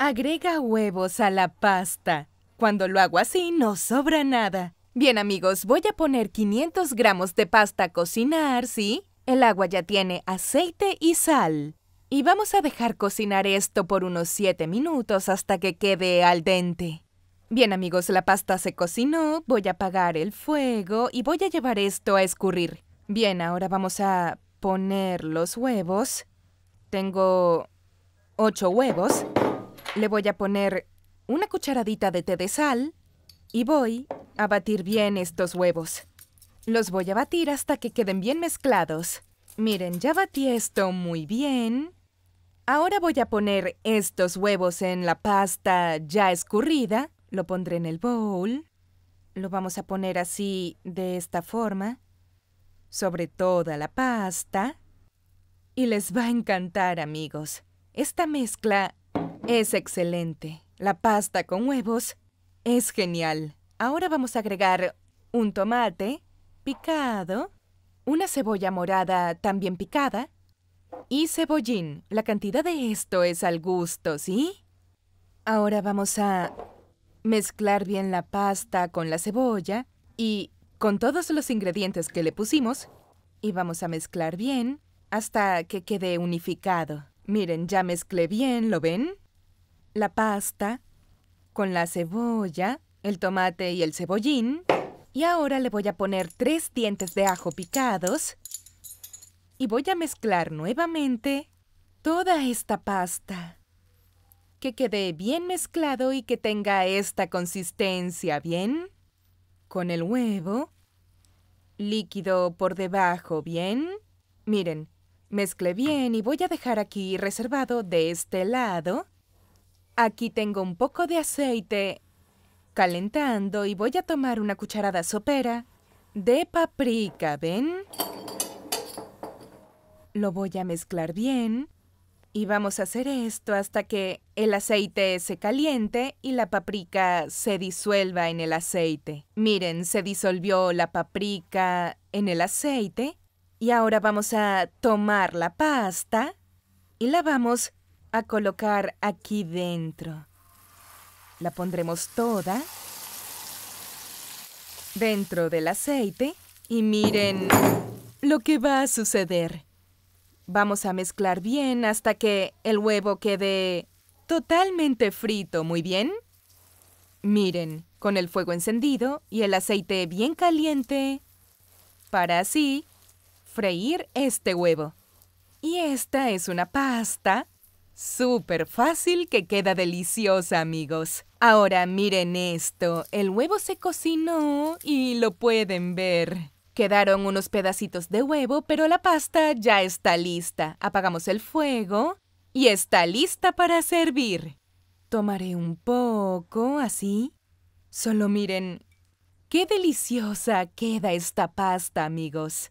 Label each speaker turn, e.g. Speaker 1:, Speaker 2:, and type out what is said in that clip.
Speaker 1: Agrega huevos a la pasta. Cuando lo hago así no sobra nada. Bien amigos, voy a poner 500 gramos de pasta a cocinar, ¿sí? El agua ya tiene aceite y sal. Y vamos a dejar cocinar esto por unos 7 minutos hasta que quede al dente. Bien amigos, la pasta se cocinó, voy a apagar el fuego y voy a llevar esto a escurrir. Bien, ahora vamos a poner los huevos. Tengo 8 huevos. Le voy a poner una cucharadita de té de sal y voy a batir bien estos huevos. Los voy a batir hasta que queden bien mezclados. Miren, ya batí esto muy bien. Ahora voy a poner estos huevos en la pasta ya escurrida. Lo pondré en el bowl. Lo vamos a poner así, de esta forma, sobre toda la pasta. Y les va a encantar, amigos. Esta mezcla es excelente. La pasta con huevos es genial. Ahora vamos a agregar un tomate picado, una cebolla morada también picada y cebollín. La cantidad de esto es al gusto, ¿sí? Ahora vamos a mezclar bien la pasta con la cebolla y con todos los ingredientes que le pusimos y vamos a mezclar bien hasta que quede unificado. Miren, ya mezclé bien, ¿lo ven? la pasta con la cebolla, el tomate y el cebollín. Y ahora le voy a poner tres dientes de ajo picados. Y voy a mezclar nuevamente toda esta pasta. Que quede bien mezclado y que tenga esta consistencia, ¿bien? Con el huevo. Líquido por debajo, ¿bien? Miren, mezclé bien y voy a dejar aquí reservado de este lado Aquí tengo un poco de aceite calentando y voy a tomar una cucharada sopera de paprika, ¿ven? Lo voy a mezclar bien y vamos a hacer esto hasta que el aceite se caliente y la paprika se disuelva en el aceite. Miren, se disolvió la paprika en el aceite y ahora vamos a tomar la pasta y la vamos a colocar aquí dentro. La pondremos toda dentro del aceite y miren lo que va a suceder. Vamos a mezclar bien hasta que el huevo quede totalmente frito, ¿muy bien? Miren, con el fuego encendido y el aceite bien caliente, para así freír este huevo. Y esta es una pasta Súper fácil que queda deliciosa, amigos. Ahora miren esto. El huevo se cocinó y lo pueden ver. Quedaron unos pedacitos de huevo, pero la pasta ya está lista. Apagamos el fuego y está lista para servir. Tomaré un poco, así. Solo miren, qué deliciosa queda esta pasta, amigos.